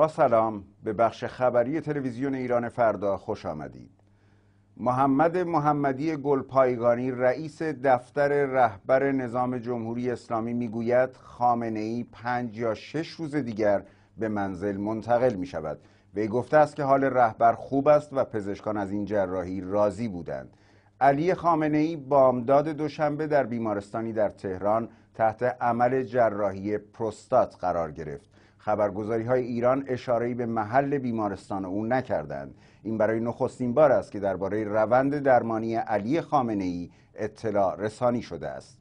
با سلام به بخش خبری تلویزیون ایران فردا خوش آمدید محمد محمدی گلپایگانی رئیس دفتر رهبر نظام جمهوری اسلامی میگوید خامنه ای پنج یا شش روز دیگر به منزل منتقل می شود وی گفته است که حال رهبر خوب است و پزشکان از این جراحی راضی بودند علی خامنه ای بامداد دوشنبه در بیمارستانی در تهران تحت عمل جراحی پروستات قرار گرفت خبرگزاری های ایران اشاره به محل بیمارستان او نکردند این برای نخستین بار است که درباره روند درمانی علی خامنه ای اطلاع رسانی شده است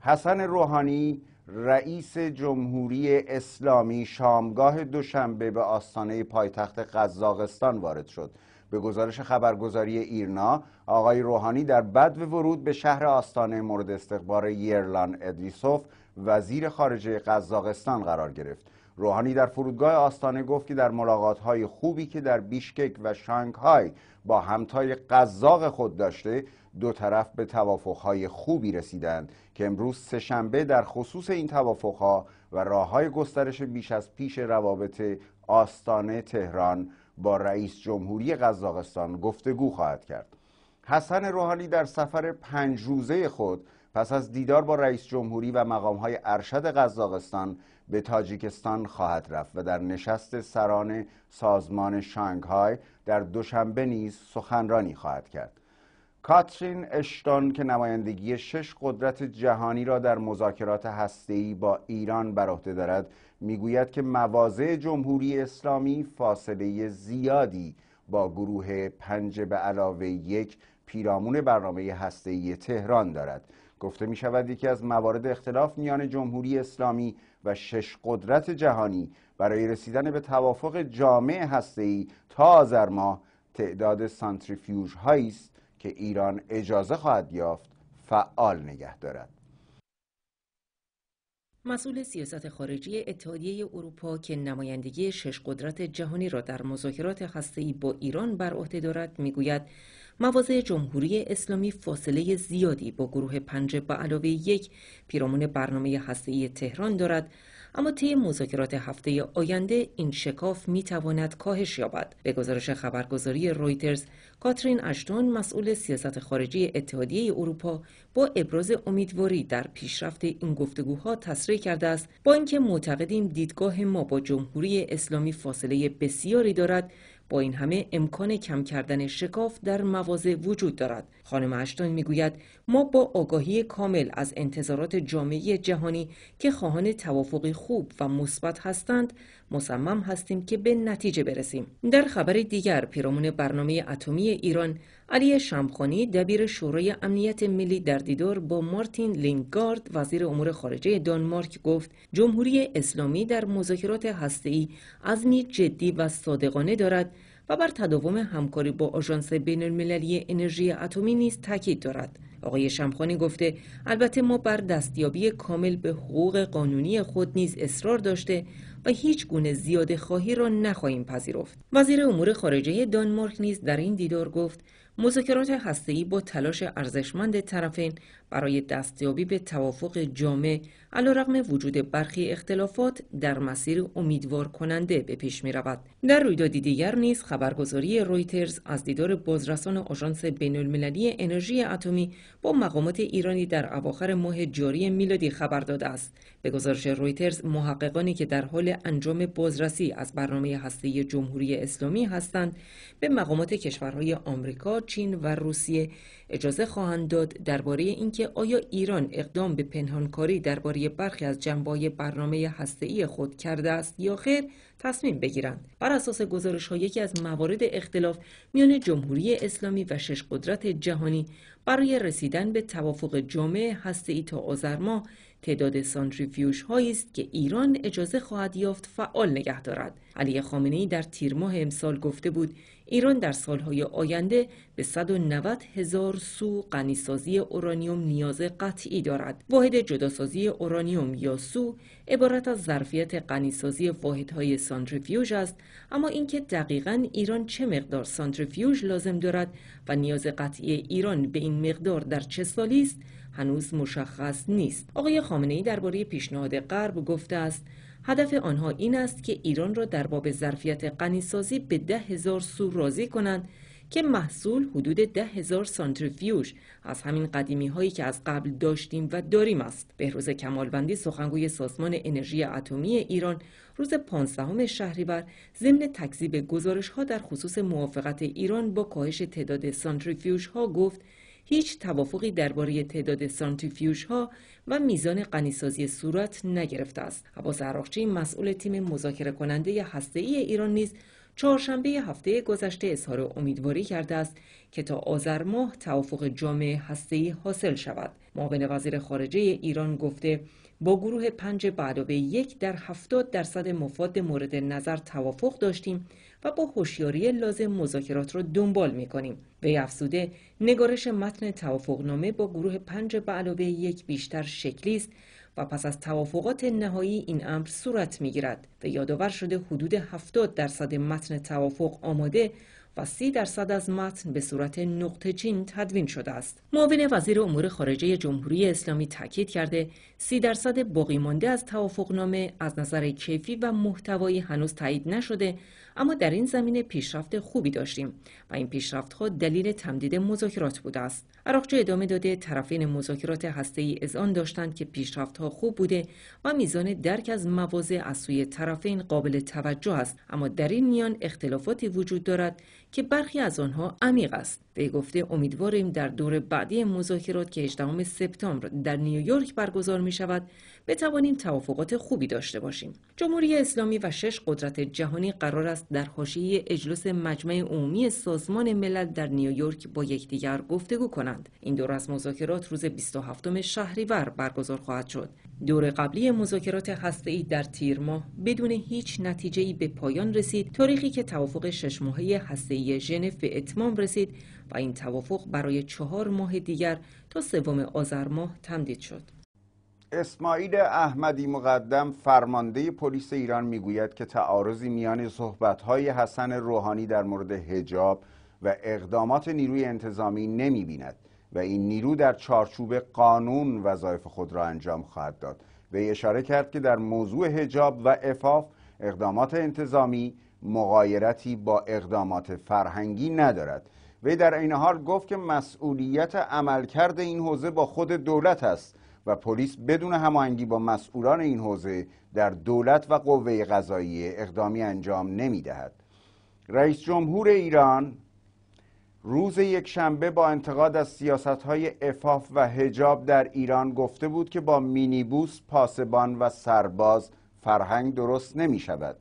حسن روحانی رئیس جمهوری اسلامی شامگاه دوشنبه به آستانه پایتخت قزاقستان وارد شد به گزارش خبرگزاری ایرنا آقای روحانی در بد ورود به شهر آستانه مورد استقبار یرلان ادریسوف وزیر خارجه قزاقستان قرار گرفت روحانی در فرودگاه آستانه گفت که در های خوبی که در بیشکک و شانگهای با همتای قزاق خود داشته دو طرف به های خوبی رسیدند که امروز سهشنبه در خصوص این ها و های گسترش بیش از پیش روابط آستانه تهران با رئیس جمهوری قزاقستان گفتگو خواهد کرد. حسن روحانی در سفر پنج روزه خود پس از دیدار با رئیس جمهوری و های ارشد قزاقستان به تاجیکستان خواهد رفت و در نشست سران سازمان شانگهای در دوشنبه نیز سخنرانی خواهد کرد کاترین اشتون که نمایندگی شش قدرت جهانی را در مذاکرات هسته‌ای با ایران بر عهده دارد میگوید که مواضع جمهوری اسلامی فاصله زیادی با گروه پنج به علاوه یک پیرامون برنامه هسته‌ای تهران دارد گفته می شود یکی از موارد اختلاف میان جمهوری اسلامی و شش قدرت جهانی برای رسیدن به توافق جامع ای تا آذر ماه تعداد سانتریفیوژ هایی است که ایران اجازه خواهد یافت فعال نگه دارد مسئول سیاست خارجی اتحادیه اروپا که نمایندگی شش قدرت جهانی را در مذاکرات هسته‌ای با ایران بر عهده دارد میگوید مواضع جمهوری اسلامی فاصله زیادی با گروه پنج به علاوه یک پیرامون برنامه هسته‌ای تهران دارد اما طی مذاکرات هفته آینده این شکاف می کاهش یابد به گزارش خبرگزاری رویترز کاترین اشتون مسئول سیاست خارجی اتحادیه اروپا با ابراز امیدواری در پیشرفت این گفتگوها تصریح کرده است با اینکه معتقدیم دیدگاه ما با جمهوری اسلامی فاصله بسیاری دارد با این همه امکان کم کردن شکاف در مواضع وجود دارد خانم اشتون میگوید ما با آگاهی کامل از انتظارات جامعه جهانی که خواهان توافقی خوب و مثبت هستند مصمم هستیم که به نتیجه برسیم در خبر دیگر پیرامون برنامه اتمی ایران علی شمخانی دبیر شورای امنیت ملی در دیدار با مارتین لینگارد وزیر امور خارجه دانمارک گفت جمهوری اسلامی در مذاکرات هسته‌ای عزمی جدی و صادقانه دارد و بر تداوم همکاری با آژانس بین‌المللی انرژی اتمی نیز تاکید دارد آقای شمخانی گفته البته ما بر دستیابی کامل به حقوق قانونی خود نیز اصرار داشته و هیچ گونه زیاده خواهی را نخواهیم پذیرفت وزیر امور خارجه دانمارک نیز در این دیدار گفت مذاکرات هسته‌ای با تلاش ارزشمند طرفین برای دستیابی به توافق جامع علیرغم وجود برخی اختلافات در مسیر امیدوار کننده به پیش می رود. در رویدادی دیگر نیز خبرگزاری رویترز از دیدار بازرسان آژانس المللی انرژی اتمی با مقامات ایرانی در اواخر ماه جاری میلادی خبر داده است. به گزارش رویترز محققانی که در حال انجام بازرسی از برنامه هسته‌ای جمهوری اسلامی هستند به مقامات کشورهای آمریکا، چین و روسیه اجازه خواهند داد درباره اینکه آیا ایران اقدام به پنهانکاری درباره برخی از جنبه‌های برنامه هسته‌ای خود کرده است یا خیر تصمیم بگیرند بر اساس گزارش یکی از موارد اختلاف میان جمهوری اسلامی و شش قدرت جهانی برای رسیدن به توافق جامع هسته‌ای تا آذر ماه تعداد سانتریفیوژ هایی است که ایران اجازه خواهد یافت فعال نگه دارد علی خامنه ای در تیر ماه امسال گفته بود ایران در سالهای آینده به 190 هزار سو غنیسازی اورانیوم نیاز قطعی دارد. واحد جداسازی اورانیوم یا سو عبارت از ظرفیت غنیسازی واحدهای سانتریفیوژ است، اما اینکه دقیقا ایران چه مقدار سانتریفیوژ لازم دارد و نیاز قطعی ایران به این مقدار در چه سالی است، هنوز مشخص نیست. آقای خامنه‌ای درباره پیشنهاد غرب گفته است هدف آنها این است که ایران را در باب ظرفیت غنیسازی به ده هزار سو راضی کنند که محصول حدود ده هزار سانتریفیوژ از همین قدیمی هایی که از قبل داشتیم و داریم است. بهروز کمالوندی سخنگوی سازمان انرژی اتمی ایران روز 15 شهریور ضمن تکذیب گزارش ها در خصوص موافقت ایران با کاهش تعداد سانتریفیوژ ها گفت هیچ توافقی درباره تعداد سانتریفیوژ ها و میزان غنیسازی صورت نگرفته است. عباس عراقچی مسئول تیم مذاکره کننده هسته ایران نیز چهارشنبه هفته گذشته اظهار امیدواری کرده است که تا آذر ماه توافق جامع هسته‌ای حاصل شود. معاون وزیر خارجه ایران گفته با گروه پنج به یک در هفتاد درصد مفاد مورد نظر توافق داشتیم و با هوشیاری لازم مذاکرات را دنبال می کنیم. به افزوده نگارش متن توافقنامه با گروه پنج به علاوه یک بیشتر شکلی است و پس از توافقات نهایی این امر صورت می گیرد یادآور شده حدود 70 درصد متن توافق آماده و سی درصد از متن به صورت نقطه چین تدوین شده است معاون وزیر امور خارجه جمهوری اسلامی تاکید کرده سی درصد باقی مانده از توافقنامه از نظر کیفی و محتوایی هنوز تایید نشده اما در این زمینه پیشرفت خوبی داشتیم و این پیشرفتها دلیل تمدید مذاکرات بوده است عراقچه ادامه داده طرفین مذاکرات هسته‌ای آن داشتند که پیشرفتها خوب بوده و میزان درک از مواضع از سوی طرفین قابل توجه است اما در این میان اختلافاتی وجود دارد که برخی از آنها عمیق است به گفته امیدواریم در دور بعدی مذاکرات که 18 سپتامبر در نیویورک برگزار می شود بتوانیم توافقات خوبی داشته باشیم جمهوری اسلامی و شش قدرت جهانی قرار است در حاشیه اجلاس مجمع عمومی سازمان ملل در نیویورک با یکدیگر گفتگو کنند این دور از مذاکرات روز 27 شهریور برگزار خواهد شد دور قبلی مذاکرات هسته‌ای در تیر ماه بدون هیچ نتیجه‌ای به پایان رسید تاریخی که توافق شش ماهه هسته‌ای ژنو به اتمام رسید و این توافق برای چهار ماه دیگر تا سوم آذر ماه تمدید شد اسماعیل احمدی مقدم فرمانده پلیس ایران میگوید که تعارضی میان صحبت‌های حسن روحانی در مورد حجاب و اقدامات نیروی انتظامی نمی‌بیند و این نیرو در چارچوب قانون وظایف خود را انجام خواهد داد وی اشاره کرد که در موضوع هجاب و افاف اقدامات انتظامی مغایرتی با اقدامات فرهنگی ندارد وی در این حال گفت که مسئولیت عملکرد این حوزه با خود دولت است و پلیس بدون هماهنگی با مسئولان این حوزه در دولت و قوه قضاییه اقدامی انجام نمی دهد. رئیس جمهور ایران روز یک شنبه با انتقاد از سیاست های افاف و هجاب در ایران گفته بود که با مینیبوس، پاسبان و سرباز فرهنگ درست نمی شود.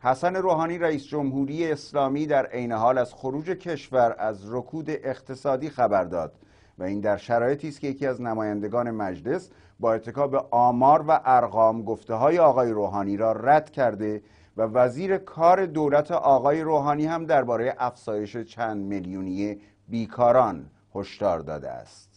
حسن روحانی رئیس جمهوری اسلامی در عین حال از خروج کشور از رکود اقتصادی خبر داد و این در شرایطی است که یکی از نمایندگان مجلس با ارتکاب آمار و ارقام گفته های آقای روحانی را رد کرده و وزیر کار دولت آقای روحانی هم درباره افزایش چند میلیونی بیکاران هشدار داده است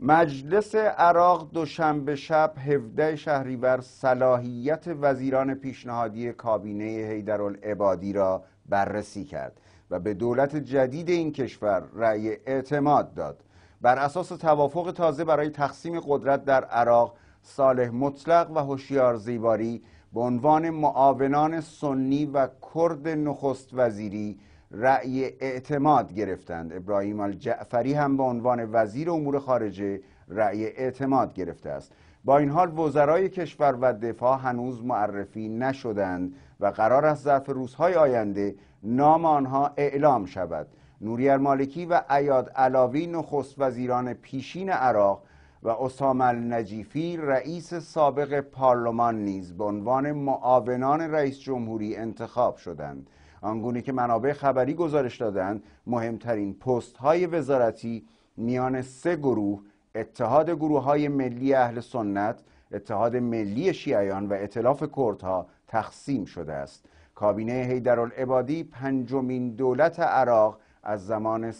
مجلس عراق دوشنبه شب 17 شهریور صلاحیت وزیران پیشنهادی کابینه حیدرالعبادی را بررسی کرد و به دولت جدید این کشور رأی اعتماد داد بر اساس توافق تازه برای تقسیم قدرت در عراق صالح مطلق و هوشیار زیباری به عنوان معاونان سنی و کرد نخست وزیری رأی اعتماد گرفتند ابراهیم الجعفری هم به عنوان وزیر امور خارجه رأی اعتماد گرفته است با این حال وزرای کشور و دفاع هنوز معرفی نشدند و قرار است ظرف روزهای آینده نام آنها اعلام شود نوری مالکی و ایاد علاوی نخست وزیران پیشین عراق و اسام النجیفی رئیس سابق پارلمان نیز به عنوان معاونان رئیس جمهوری انتخاب شدند آنگونه که منابع خبری گزارش دادند مهمترین پست های وزارتی میان سه گروه اتحاد گروه های ملی اهل سنت اتحاد ملی شیعیان و اطلاف کردها تقسیم شده است کابینه هیدرالعبادی پنجمین دولت عراق از زمان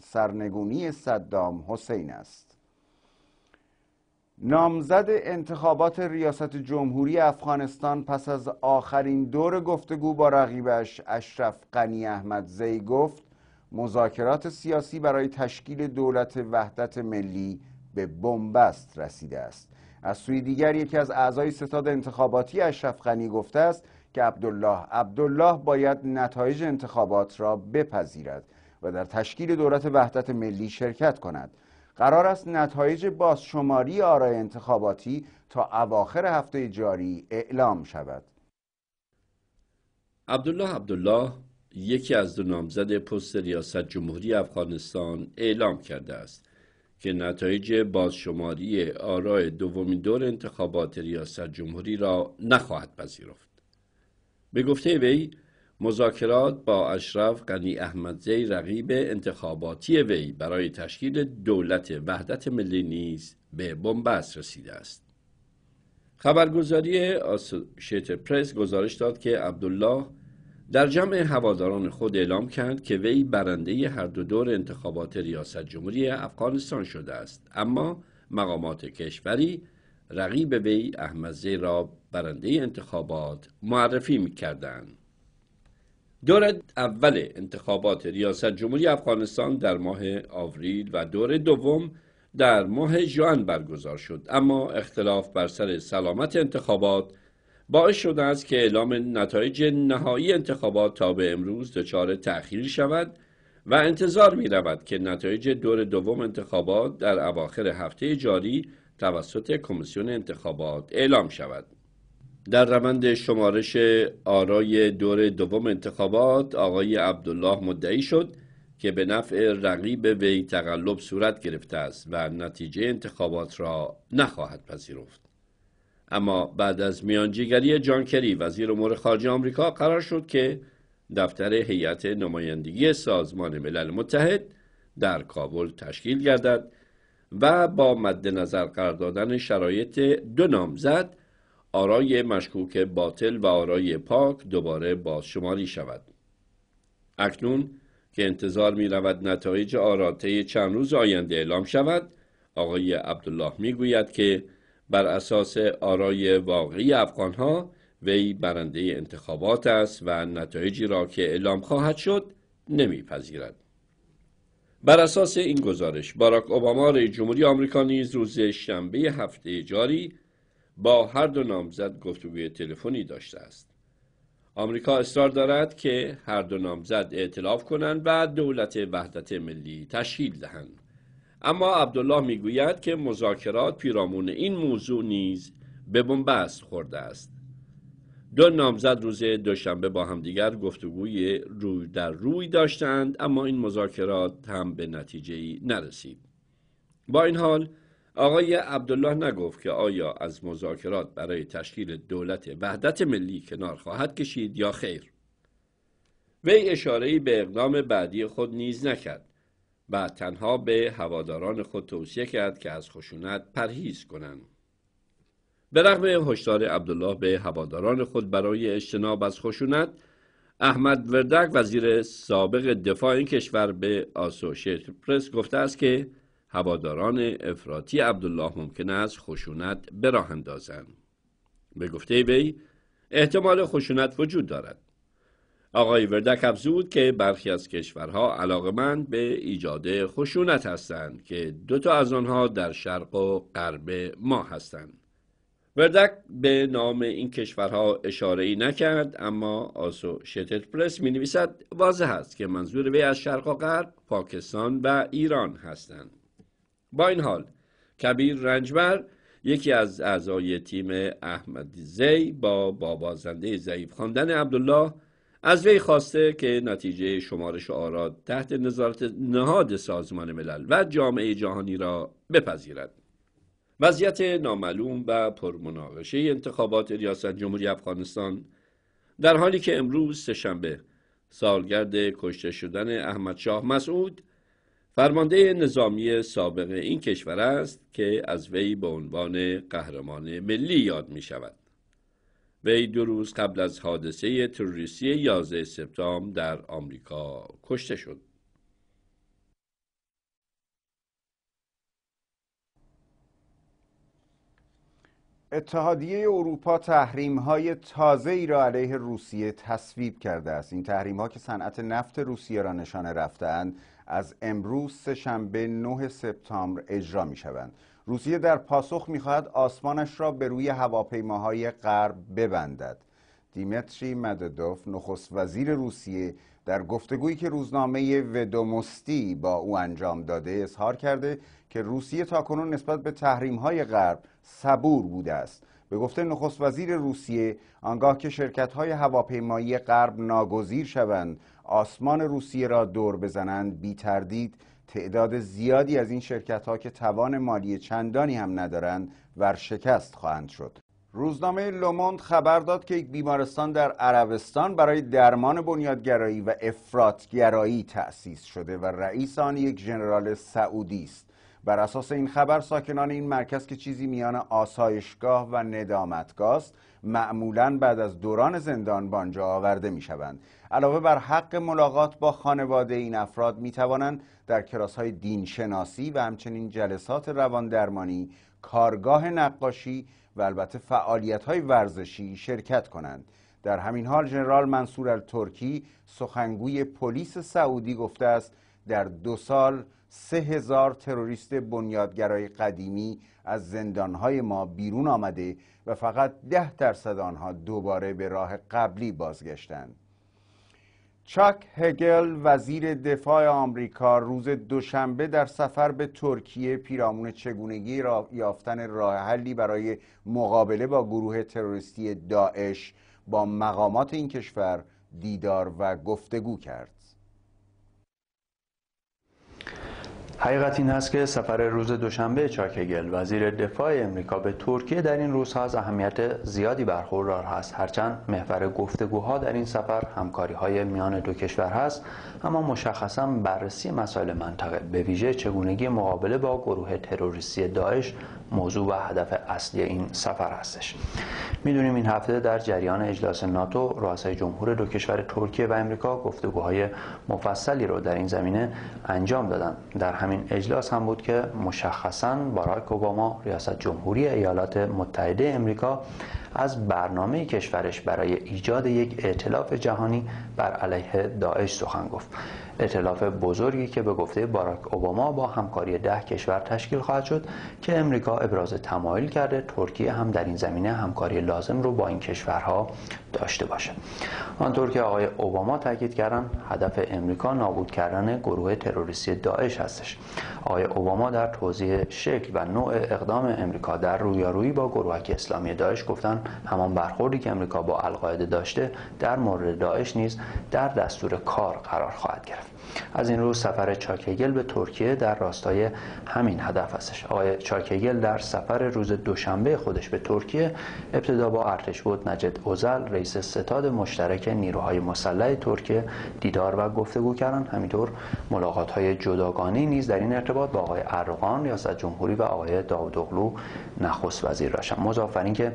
سرنگونی صدام حسین است نامزد انتخابات ریاست جمهوری افغانستان پس از آخرین دور گفتگو با رقیبش اشرف غنی احمدزی گفت مذاکرات سیاسی برای تشکیل دولت وحدت ملی به بنبست رسیده است از سوی دیگر یکی از اعضای ستاد انتخاباتی اشرف غنی گفته است که عبدالله عبدالله باید نتایج انتخابات را بپذیرد و در تشکیل دولت وحدت ملی شرکت کند قرار است نتایج بازشماری آرای انتخاباتی تا اواخر هفته جاری اعلام شود عبدالله عبدالله یکی از دو نامزد پست ریاست جمهوری افغانستان اعلام کرده است که نتایج بازشماری آرای دومین دور انتخابات ریاست جمهوری را نخواهد پذیرفت به گفته وی مذاکرات با اشرف غنی احمدزی رقیب انتخاباتی وی برای تشکیل دولت وحدت ملی نیز به بنبست رسیده است خبرگزاری آسوشیت پرس گزارش داد که عبدالله در جمع هواداران خود اعلام کرد که وی برنده هر دو دور انتخابات ریاست جمهوری افغانستان شده است اما مقامات کشوری رقیب وی احمدزی را برنده انتخابات معرفی کردند. دور اول انتخابات ریاست جمهوری افغانستان در ماه آوریل و دور دوم در ماه جوان برگزار شد اما اختلاف بر سر سلامت انتخابات باعث شده است که اعلام نتایج نهایی انتخابات تا به امروز دچار تأخیر شود و انتظار می رود که نتایج دور دوم انتخابات در اواخر هفته جاری توسط کمیسیون انتخابات اعلام شود. در روند شمارش آرای دور دوم انتخابات آقای عبدالله مدعی شد که به نفع رقیب وی تقلب صورت گرفته است و نتیجه انتخابات را نخواهد پذیرفت اما بعد از میانجیگری جان کری وزیر امور خارجه آمریکا قرار شد که دفتر هیئت نمایندگی سازمان ملل متحد در کابل تشکیل گردد و با مد نظر قرار دادن شرایط دو نامزد آرای مشکوک باطل و آرای پاک دوباره بازشماری شود اکنون که انتظار می رود نتایج آراته چند روز آینده اعلام شود آقای عبدالله می گوید که بر اساس آرای واقعی افغانها وی برنده انتخابات است و نتایجی را که اعلام خواهد شد نمیپذیرد. بر اساس این گزارش باراک اوباما رئیس جمهوری آمریکا نیز روز شنبه هفته جاری با هر دو نامزد گفتگوی تلفنی داشته است آمریکا اصرار دارد که هر دو نامزد اعتلاف کنند و دولت وحدت ملی تشکیل دهند اما عبدالله میگوید که مذاکرات پیرامون این موضوع نیز به بنبست خورده است دو نامزد روز دوشنبه با همدیگر گفتگوی روی در روی داشتند اما این مذاکرات هم به نتیجه نرسید با این حال آقای عبدالله نگفت که آیا از مذاکرات برای تشکیل دولت وحدت ملی کنار خواهد کشید یا خیر وی اشارهای به اقدام بعدی خود نیز نکرد و تنها به هواداران خود توصیه کرد که از خشونت پرهیز کنند به رغم هشدار عبدالله به هواداران خود برای اجتناب از خشونت احمد وردک وزیر سابق دفاع این کشور به آسوشیت پرس گفته است که هواداران افراطی عبدالله ممکن است خشونت براه اندازند به گفته وی احتمال خشونت وجود دارد آقای وردک افزود که برخی از کشورها علاقمند به ایجاد خشونت هستند که دو تا از آنها در شرق و غرب ما هستند وردک به نام این کشورها اشاره ای نکرد اما آسو شتت پرس می نویسد واضح است که منظور وی از شرق و غرب پاکستان و ایران هستند با این حال کبیر رنجبر یکی از اعضای تیم احمد زی با بابازنده ضعیف خواندن عبدالله از وی خواسته که نتیجه شمارش آرا تحت نظارت نهاد سازمان ملل و جامعه جهانی را بپذیرد وضعیت نامعلوم و پرمناقشه انتخابات ریاست جمهوری افغانستان در حالی که امروز سهشنبه سالگرد کشته شدن احمد شاه مسعود فرمانده نظامی سابق این کشور است که از وی به عنوان قهرمان ملی یاد می شود. وی دو روز قبل از حادثه تروریستی 11 سپتامبر در آمریکا کشته شد. اتحادیه اروپا تحریم های تازه ای را علیه روسیه تصویب کرده است این تحریم ها که صنعت نفت روسیه را نشانه رفتند، از امروز شنبه 9 سپتامبر اجرا می شوند. روسیه در پاسخ خواهد آسمانش را به روی هواپیماهای غرب ببندد دیمتری مددوف نخست وزیر روسیه در گفتگویی که روزنامه ودومستی با او انجام داده اظهار کرده که روسیه تاکنون نسبت به های غرب صبور بوده است به گفته نخست وزیر روسیه آنگاه که شرکت های هواپیمایی غرب ناگزیر شوند آسمان روسیه را دور بزنند بی تردید تعداد زیادی از این شرکت ها که توان مالی چندانی هم ندارند ورشکست خواهند شد روزنامه لوموند خبر داد که یک بیمارستان در عربستان برای درمان بنیادگرایی و افرادگرایی تأسیس شده و رئیس آن یک ژنرال سعودی است بر اساس این خبر ساکنان این مرکز که چیزی میان آسایشگاه و ندامتگاه است معمولا بعد از دوران زندان به آنجا آورده شوند. علاوه بر حق ملاقات با خانواده این افراد می توانند در کلاس های دینشناسی و همچنین جلسات درمانی کارگاه نقاشی و البته فعالیت های ورزشی شرکت کنند در همین حال جنرال منصور الترکی سخنگوی پلیس سعودی گفته است در دو سال سه هزار تروریست بنیادگرای قدیمی از زندانهای ما بیرون آمده و فقط ده درصد آنها دوباره به راه قبلی بازگشتند. چاک هگل وزیر دفاع آمریکا روز دوشنبه در سفر به ترکیه پیرامون چگونگی را یافتن راه حلی برای مقابله با گروه تروریستی داعش با مقامات این کشور دیدار و گفتگو کرد. حقیقت این هست که سفر روز دوشنبه چاکگل وزیر دفاع امریکا به ترکیه در این روزها از اهمیت زیادی برخوردار هست هرچند محور گفتگوها در این سفر همکاری های میان دو کشور هست اما مشخصا بررسی مسائل منطقه به ویژه چگونگی مقابله با گروه تروریستی داعش موضوع و هدف اصلی این سفر هستش میدونیم این هفته در جریان اجلاس ناتو رؤسای جمهور دو کشور ترکیه و امریکا گفتگوهای مفصلی رو در این زمینه انجام دادن در همین اجلاس هم بود که مشخصا باراک اوباما ریاست جمهوری ایالات متحده امریکا از برنامه کشورش برای ایجاد یک ائتلاف جهانی بر علیه داعش سخن گفت اطلاف بزرگی که به گفته باراک اوباما با همکاری ده کشور تشکیل خواهد شد که امریکا ابراز تمایل کرده ترکیه هم در این زمینه همکاری لازم رو با این کشورها داشته باشه آنطور که آقای اوباما تاکید کردن هدف امریکا نابود کردن گروه تروریستی داعش هستش آقای اوباما در توضیح شکل و نوع اقدام امریکا در رویارویی با گروهک اسلامی داعش گفتن همان برخوردی که امریکا با القاعده داشته در مورد داعش نیز در دستور کار قرار خواهد گرفت از این رو سفر چاکگل به ترکیه در راستای همین هدف است آقای چاکگل در سفر روز دوشنبه خودش به ترکیه ابتدا با ارتش بود نجد اوزل رئیس ستاد مشترک نیروهای مسلح ترکیه دیدار و گفتگو کردن همینطور ملاقات های جداگانه نیز در این ارتباط با آقای ارغان ریاست جمهوری و آقای داودوغلو نخست وزیر داشتن مضاف که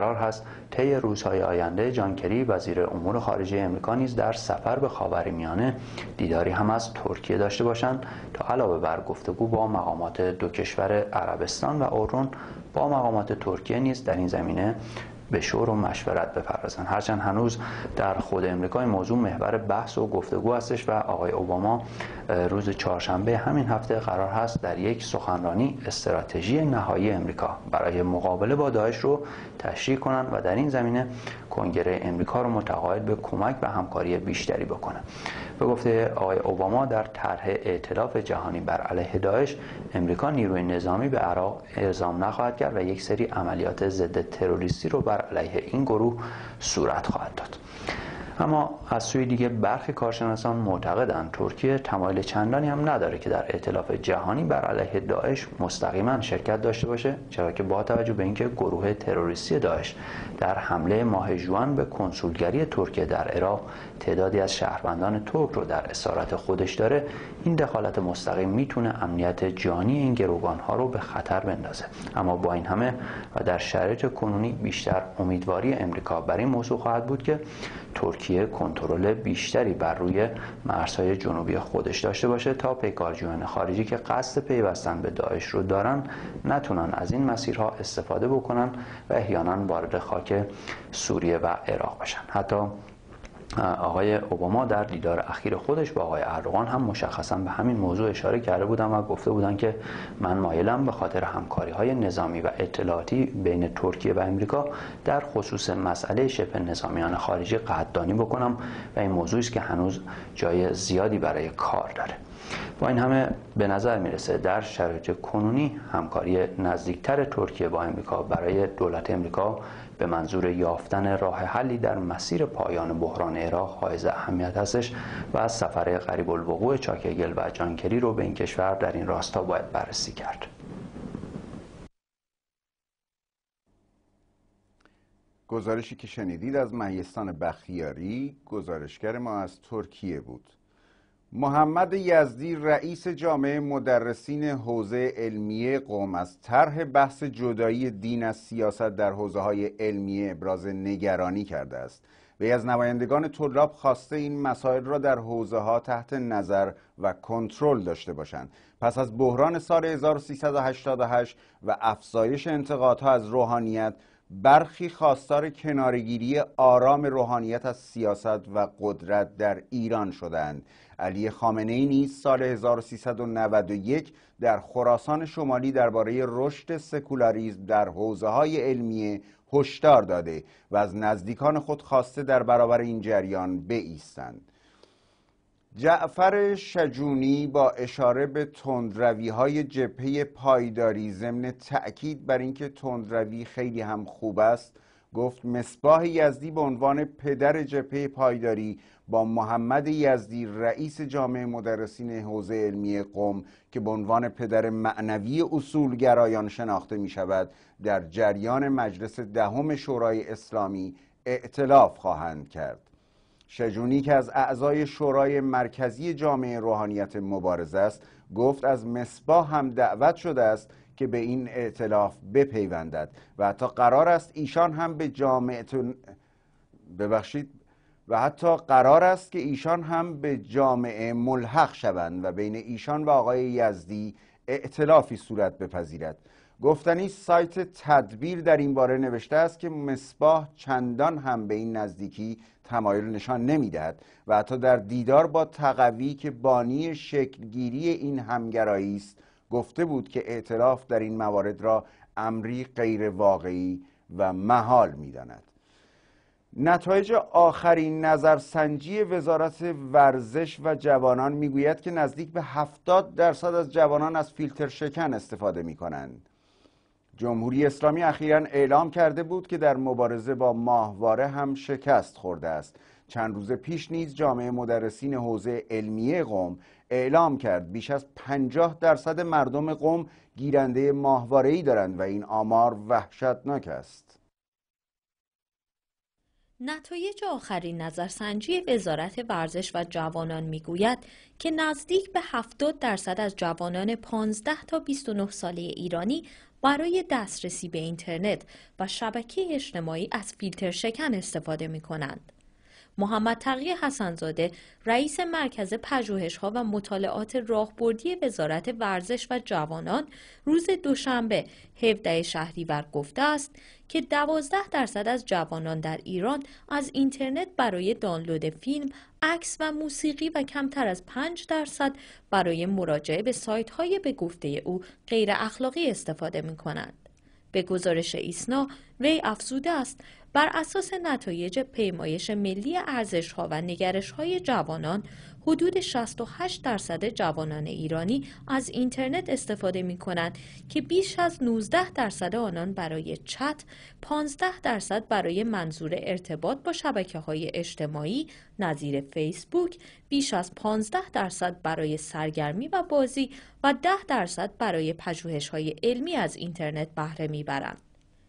قرار هست طی روزهای آینده جانکری وزیر امور خارجه امریکا نیز در سفر به میانه دیداری هم از ترکیه داشته باشند تا علاوه بر گفتگو با مقامات دو کشور عربستان و اورون با مقامات ترکیه نیز در این زمینه به شور و مشورت بپردازن هرچند هنوز در خود امریکا این موضوع محور بحث و گفتگو هستش و آقای اوباما روز چهارشنبه همین هفته قرار هست در یک سخنرانی استراتژی نهایی امریکا برای مقابله با داعش رو تشریح کنند و در این زمینه کنگره امریکا رو متقاعد به کمک و همکاری بیشتری بکنه به گفته آقای اوباما در طرح ائتلاف جهانی بر علیه داعش امریکا نیروی نظامی به عراق اعزام نخواهد کرد و یک سری عملیات ضد تروریستی رو بر علیه این گروه صورت خواهد داد اما از سوی دیگه برخی کارشناسان معتقدند ترکیه تمایل چندانی هم نداره که در ائتلاف جهانی بر علیه داعش مستقیما شرکت داشته باشه چرا که با توجه به اینکه گروه تروریستی داعش در حمله ماه جوان به کنسولگری ترکیه در عراق تعدادی از شهروندان ترک رو در اسارت خودش داره این دخالت مستقیم میتونه امنیت جانی این گروگان ها رو به خطر بندازه اما با این همه و در شرایط کنونی بیشتر امیدواری امریکا بر این موضوع خواهد بود که ترکیه ترکیه کنترل بیشتری بر روی مرزهای جنوبی خودش داشته باشه تا پیکارجویان خارجی که قصد پیوستن به داعش رو دارن نتونن از این مسیرها استفاده بکنن و احیانا وارد خاک سوریه و عراق بشن حتی آقای اوباما در دیدار اخیر خودش با آقای اردوغان هم مشخصا به همین موضوع اشاره کرده بودم و گفته بودن که من مایلم به خاطر همکاری های نظامی و اطلاعاتی بین ترکیه و امریکا در خصوص مسئله شبه نظامیان خارجی قدردانی بکنم و این موضوعی است که هنوز جای زیادی برای کار داره با این همه به نظر میرسه در شرایط کنونی همکاری نزدیکتر ترکیه با امریکا برای دولت امریکا به منظور یافتن راه حلی در مسیر پایان بحران عراق حائز اهمیت هستش و از سفر قریب الوقوع چاکگل و جانکری رو به این کشور در این راستا باید بررسی کرد. گزارشی که شنیدید از مهیستان بخیاری گزارشگر ما از ترکیه بود محمد یزدی رئیس جامعه مدرسین حوزه علمیه قوم از طرح بحث جدایی دین از سیاست در حوزه های علمیه ابراز نگرانی کرده است وی از نمایندگان طلاب خواسته این مسائل را در حوزه ها تحت نظر و کنترل داشته باشند پس از بحران سال 1388 و افزایش انتقادها از روحانیت برخی خواستار کنارگیری آرام روحانیت از سیاست و قدرت در ایران شدند علی خامنه ای نیز سال 1391 در خراسان شمالی درباره رشد سکولاریزم در حوزه های علمیه هشدار داده و از نزدیکان خود خواسته در برابر این جریان بایستند جعفر شجونی با اشاره به تندروی های جبهه پایداری ضمن تأکید بر اینکه تندروی خیلی هم خوب است گفت مصباح یزدی به عنوان پدر جبهه پایداری با محمد یزدی رئیس جامعه مدرسین حوزه علمی قوم که به عنوان پدر معنوی اصولگرایان شناخته می شود در جریان مجلس دهم شورای اسلامی اعتلاف خواهند کرد شجونی که از اعضای شورای مرکزی جامعه روحانیت مبارزه است گفت از مصبا هم دعوت شده است که به این اعتلاف بپیوندد و حتی قرار است ایشان هم به جامعه ببخشید و حتی قرار است که ایشان هم به جامعه ملحق شوند و بین ایشان و آقای یزدی اعتلافی صورت بپذیرد گفتنی سایت تدبیر در این باره نوشته است که مصباح چندان هم به این نزدیکی تمایل نشان نمیدهد و حتی در دیدار با تقوی که بانی شکلگیری این همگرایی است گفته بود که اعتراف در این موارد را امری غیر واقعی و محال میداند نتایج آخرین نظرسنجی وزارت ورزش و جوانان میگوید که نزدیک به 70 درصد از جوانان از فیلتر شکن استفاده می کنند جمهوری اسلامی اخیرا اعلام کرده بود که در مبارزه با ماهواره هم شکست خورده است چند روز پیش نیز جامعه مدرسین حوزه علمیه قوم اعلام کرد بیش از 50 درصد مردم قوم گیرنده ماهواره ای دارند و این آمار وحشتناک است نتایج آخرین نظرسنجی وزارت ورزش و جوانان میگوید که نزدیک به 70 درصد از جوانان 15 تا 29 ساله ایرانی برای دسترسی به اینترنت و شبکه اجتماعی از فیلتر شکن استفاده می کنند. محمد تقی حسنزاده رئیس مرکز پژوهش‌ها و مطالعات راهبردی وزارت ورزش و جوانان روز دوشنبه 17 شهریور گفته است که 12 درصد از جوانان در ایران از اینترنت برای دانلود فیلم، عکس و موسیقی و کمتر از 5 درصد برای مراجعه به سایت‌های به گفته او غیر اخلاقی استفاده می‌کنند. به گزارش ایسنا وی افزوده است بر اساس نتایج پیمایش ملی ارزش‌ها و نگرش های جوانان حدود 68 درصد جوانان ایرانی از اینترنت استفاده می کنند که بیش از 19 درصد آنان برای چت، 15 درصد برای منظور ارتباط با شبکه های اجتماعی نظیر فیسبوک، بیش از 15 درصد برای سرگرمی و بازی و 10 درصد برای پژوهش‌های علمی از اینترنت بهره میبرند.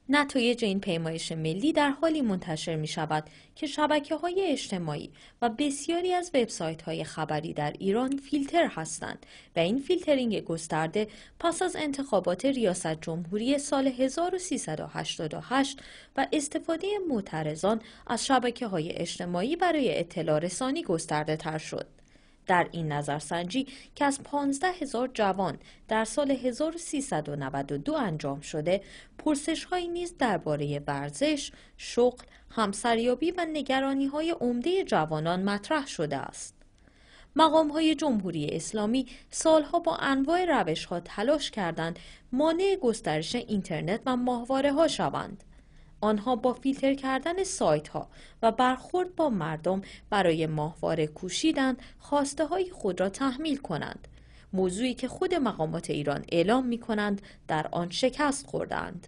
نتایج این پیمایش ملی در حالی منتشر می شود که شبکه های اجتماعی و بسیاری از وبسایت های خبری در ایران فیلتر هستند و این فیلترینگ گسترده پس از انتخابات ریاست جمهوری سال 1388 و استفاده معترضان از شبکه های اجتماعی برای اطلاع رسانی گسترده تر شد. در این نظرسنجی که از 15 هزار جوان در سال 1392 انجام شده پرسش های نیز درباره ورزش، شغل، همسریابی و نگرانی های عمده جوانان مطرح شده است. مقام های جمهوری اسلامی سالها با انواع روش ها تلاش کردند مانع گسترش اینترنت و ماهواره ها شوند. آنها با فیلتر کردن سایت ها و برخورد با مردم برای ماهواره کوشیدند خواسته های خود را تحمیل کنند. موضوعی که خود مقامات ایران اعلام می کنند در آن شکست خوردند.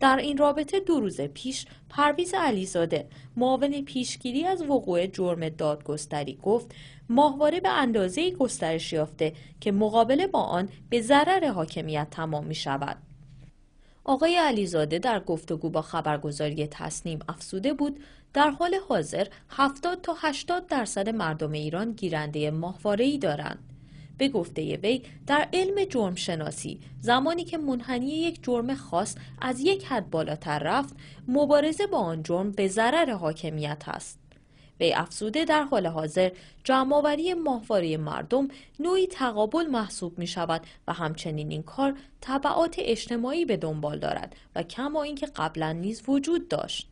در این رابطه دو روز پیش پرویز علیزاده معاون پیشگیری از وقوع جرم دادگستری گفت ماهواره به اندازه گسترش یافته که مقابله با آن به ضرر حاکمیت تمام می شود. آقای علیزاده در گفتگو با خبرگزاری تصنیم افسوده بود در حال حاضر 70 تا 80 درصد مردم ایران گیرنده ای دارند. به گفته وی در علم جرم شناسی زمانی که منحنی یک جرم خاص از یک حد بالاتر رفت مبارزه با آن جرم به ضرر حاکمیت است. به افزوده در حال حاضر جمعآوری ماهواره مردم نوعی تقابل محسوب می شود و همچنین این کار طبعات اجتماعی به دنبال دارد و کما اینکه قبلا نیز وجود داشت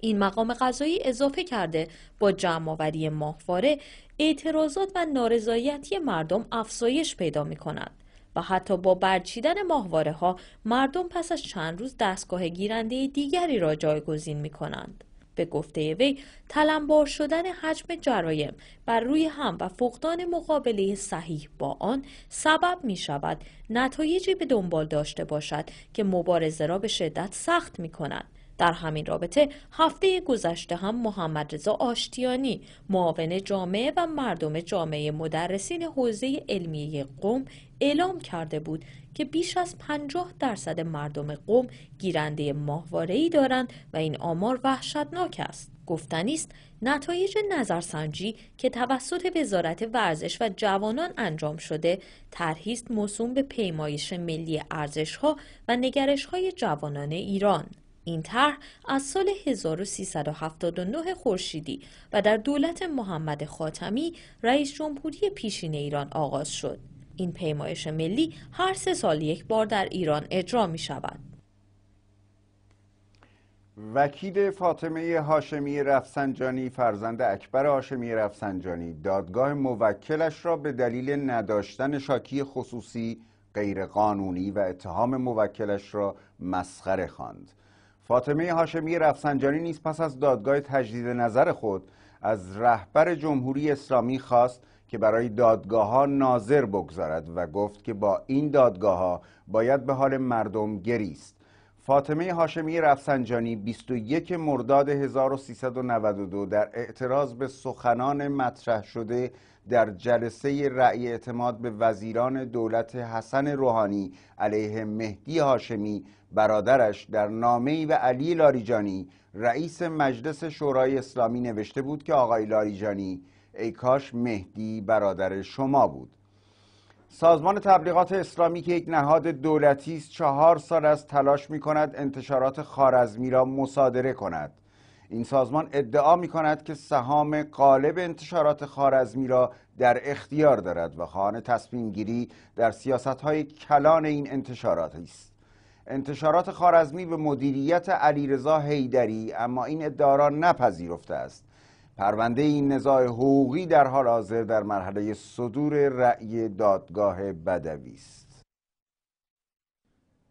این مقام قضایی اضافه کرده با جمعآوری ماهواره اعتراضات و نارضایتی مردم افزایش پیدا می کند. و حتی با برچیدن ماهواره ها مردم پس از چند روز دستگاه گیرنده دیگری را جایگزین می کنند. به گفته وی تلمبار شدن حجم جرایم بر روی هم و فقدان مقابله صحیح با آن سبب می شود نتایجی به دنبال داشته باشد که مبارزه را به شدت سخت می کند. در همین رابطه هفته گذشته هم محمد رضا آشتیانی معاون جامعه و مردم جامعه مدرسین حوزه علمیه قوم اعلام کرده بود که بیش از 50 درصد مردم قوم گیرنده ماهواره‌ای دارند و این آمار وحشتناک است. گفتنی است نتایج نظرسنجی که توسط وزارت ورزش و جوانان انجام شده ترهیست موسوم به پیمایش ملی ارزشها و نگرشهای جوانان ایران این طرح از سال 1379 خورشیدی و در دولت محمد خاتمی رئیس جمهوری پیشین ایران آغاز شد. این پیمایش ملی هر سه سال یک بار در ایران اجرا می شود. وکیل فاطمه هاشمی رفسنجانی فرزند اکبر هاشمی رفسنجانی دادگاه موکلش را به دلیل نداشتن شاکی خصوصی غیرقانونی و اتهام موکلش را مسخره خواند. فاطمه هاشمی رفسنجانی نیز پس از دادگاه تجدید نظر خود از رهبر جمهوری اسلامی خواست که برای دادگاه ها ناظر بگذارد و گفت که با این دادگاه ها باید به حال مردم گریست فاطمه هاشمی رفسنجانی 21 مرداد 1392 در اعتراض به سخنان مطرح شده در جلسه رأی اعتماد به وزیران دولت حسن روحانی علیه مهدی هاشمی برادرش در نامه‌ای به علی لاریجانی رئیس مجلس شورای اسلامی نوشته بود که آقای لاریجانی ای کاش مهدی برادر شما بود سازمان تبلیغات اسلامی که یک نهاد دولتی است چهار سال از تلاش می کند انتشارات خارزمی را مصادره کند این سازمان ادعا می کند که سهام قالب انتشارات خارزمی را در اختیار دارد و خواهان تصمیم گیری در سیاست های کلان این انتشارات است انتشارات خارزمی به مدیریت علیرضا حیدری اما این ادعا را نپذیرفته است پرونده این نزاع حقوقی در حال حاضر در مرحله صدور رأی دادگاه بدوی است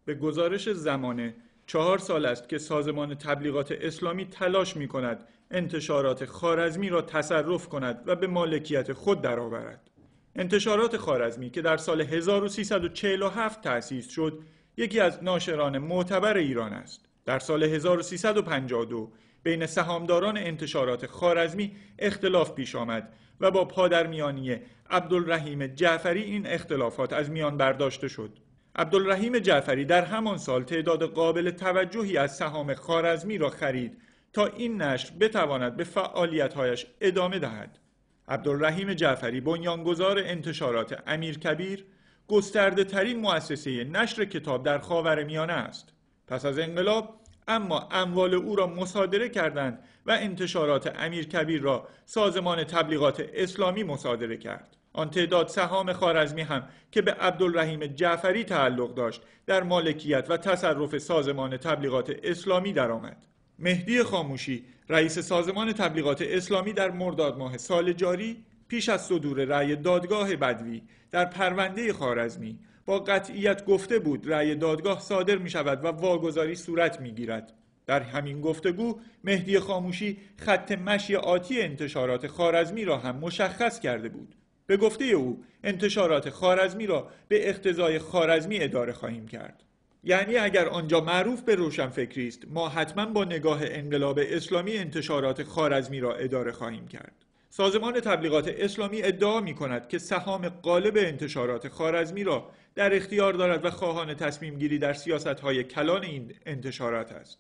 به گزارش زمانه چهار سال است که سازمان تبلیغات اسلامی تلاش می کند انتشارات خارزمی را تصرف کند و به مالکیت خود درآورد. انتشارات خارزمی که در سال 1347 تأسیس شد یکی از ناشران معتبر ایران است. در سال 1352 بین سهامداران انتشارات خارزمی اختلاف پیش آمد و با پادرمیانی عبدالرحیم جعفری این اختلافات از میان برداشته شد عبدالرحیم جعفری در همان سال تعداد قابل توجهی از سهام خارزمی را خرید تا این نشر بتواند به فعالیتهایش ادامه دهد عبدالرحیم جعفری بنیانگذار انتشارات امیرکبیر گسترده ترین مؤسسه نشر کتاب در خاورمیانه است پس از انقلاب اما اموال او را مصادره کردند و انتشارات امیر کبیر را سازمان تبلیغات اسلامی مصادره کرد آن تعداد سهام خارزمی هم که به عبدالرحیم جعفری تعلق داشت در مالکیت و تصرف سازمان تبلیغات اسلامی درآمد مهدی خاموشی رئیس سازمان تبلیغات اسلامی در مرداد ماه سال جاری پیش از صدور رأی دادگاه بدوی در پرونده خارزمی با قطعیت گفته بود رأی دادگاه صادر می شود و واگذاری صورت می گیرد. در همین گفتگو مهدی خاموشی خط مشی آتی انتشارات خارزمی را هم مشخص کرده بود. به گفته او انتشارات خارزمی را به اختزای خارزمی اداره خواهیم کرد. یعنی اگر آنجا معروف به روشنفکری است ما حتما با نگاه انقلاب اسلامی انتشارات خارزمی را اداره خواهیم کرد. سازمان تبلیغات اسلامی ادعا می کند که سهام غالب انتشارات خارزمی را در اختیار دارد و خواهان تصمیم گیری در سیاست های کلان این انتشارات است.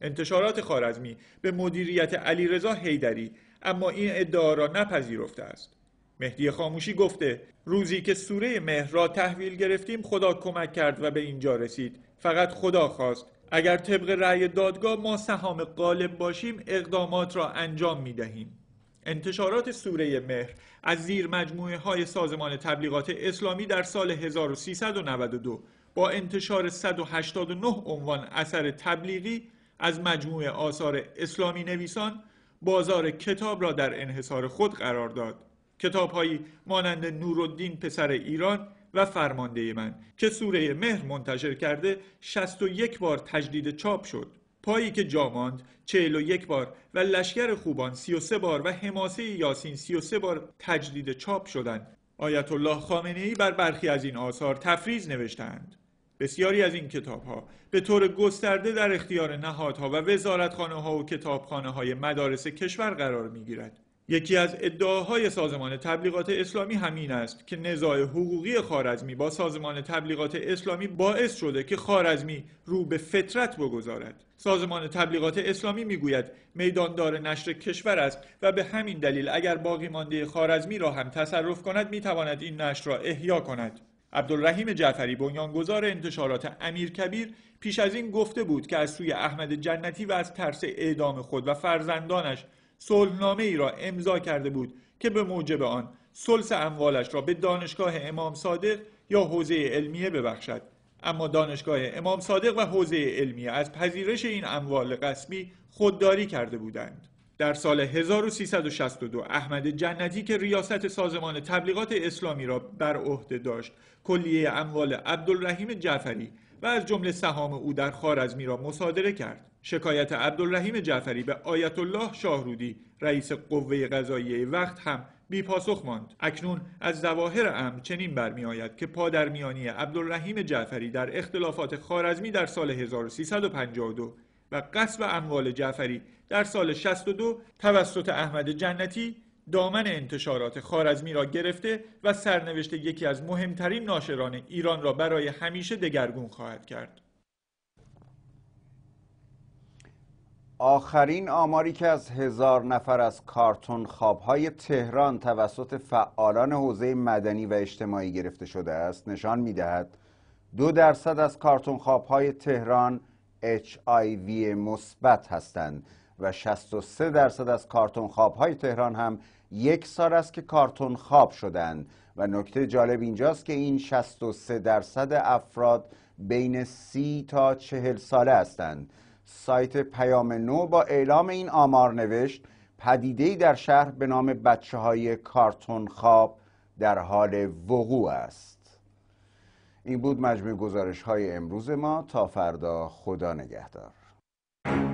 انتشارات خارزمی به مدیریت علی رضا حیدری اما این ادعا را نپذیرفته است. مهدی خاموشی گفته روزی که سوره مهر را تحویل گرفتیم خدا کمک کرد و به اینجا رسید فقط خدا خواست اگر طبق رأی دادگاه ما سهام غالب باشیم اقدامات را انجام می دهیم انتشارات سوره مهر از زیر مجموعه های سازمان تبلیغات اسلامی در سال 1392 با انتشار 189 عنوان اثر تبلیغی از مجموعه آثار اسلامی نویسان بازار کتاب را در انحصار خود قرار داد کتاب هایی مانند نورالدین پسر ایران و فرمانده من که سوره مهر منتشر کرده 61 بار تجدید چاپ شد پایی که جاماند 41 بار و لشکر خوبان 33 بار و حماسه یاسین 33 بار تجدید چاپ شدند آیت الله خامنه ای بر برخی از این آثار تفریز نوشتند بسیاری از این کتاب ها به طور گسترده در اختیار نهادها و وزارتخانه ها و کتابخانه های مدارس کشور قرار می گیرد. یکی از ادعاهای سازمان تبلیغات اسلامی همین است که نزاع حقوقی خارزمی با سازمان تبلیغات اسلامی باعث شده که خارزمی رو به فطرت بگذارد سازمان تبلیغات اسلامی میگوید میداندار نشر کشور است و به همین دلیل اگر باقی مانده خارزمی را هم تصرف کند میتواند این نشر را احیا کند عبدالرحیم جعفری بنیانگذار انتشارات امیر کبیر پیش از این گفته بود که از سوی احمد جنتی و از ترس اعدام خود و فرزندانش صلحنامه ای را امضا کرده بود که به موجب آن سلس اموالش را به دانشگاه امام صادق یا حوزه علمیه ببخشد اما دانشگاه امام صادق و حوزه علمیه از پذیرش این اموال قسمی خودداری کرده بودند در سال 1362 احمد جنتی که ریاست سازمان تبلیغات اسلامی را بر عهده داشت کلیه اموال عبدالرحیم جعفری و از جمله سهام او در خارزمی را مصادره کرد شکایت عبدالرحیم جعفری به آیت الله شاهرودی رئیس قوه قضاییه وقت هم بی پاسخ ماند اکنون از ظواهر امر چنین آید که پادرمیانی عبدالرحیم جعفری در اختلافات خارزمی در سال 1352 و قصب اموال جعفری در سال 62 توسط احمد جنتی دامن انتشارات خارزمی را گرفته و سرنوشت یکی از مهمترین ناشران ایران را برای همیشه دگرگون خواهد کرد آخرین آماری که از هزار نفر از کارتون خوابهای تهران توسط فعالان حوزه مدنی و اجتماعی گرفته شده است نشان می دهد دو درصد از کارتون خوابهای تهران HIV مثبت هستند و 63 درصد از کارتون خوابهای تهران هم یک سال است که کارتون خواب شدند و نکته جالب اینجاست که این 63 درصد افراد بین 30 تا 40 ساله هستند سایت پیام نو با اعلام این آمار نوشت پدیده در شهر به نام بچه های کارتون خواب در حال وقوع است این بود مجموع گزارش های امروز ما تا فردا خدا نگهدار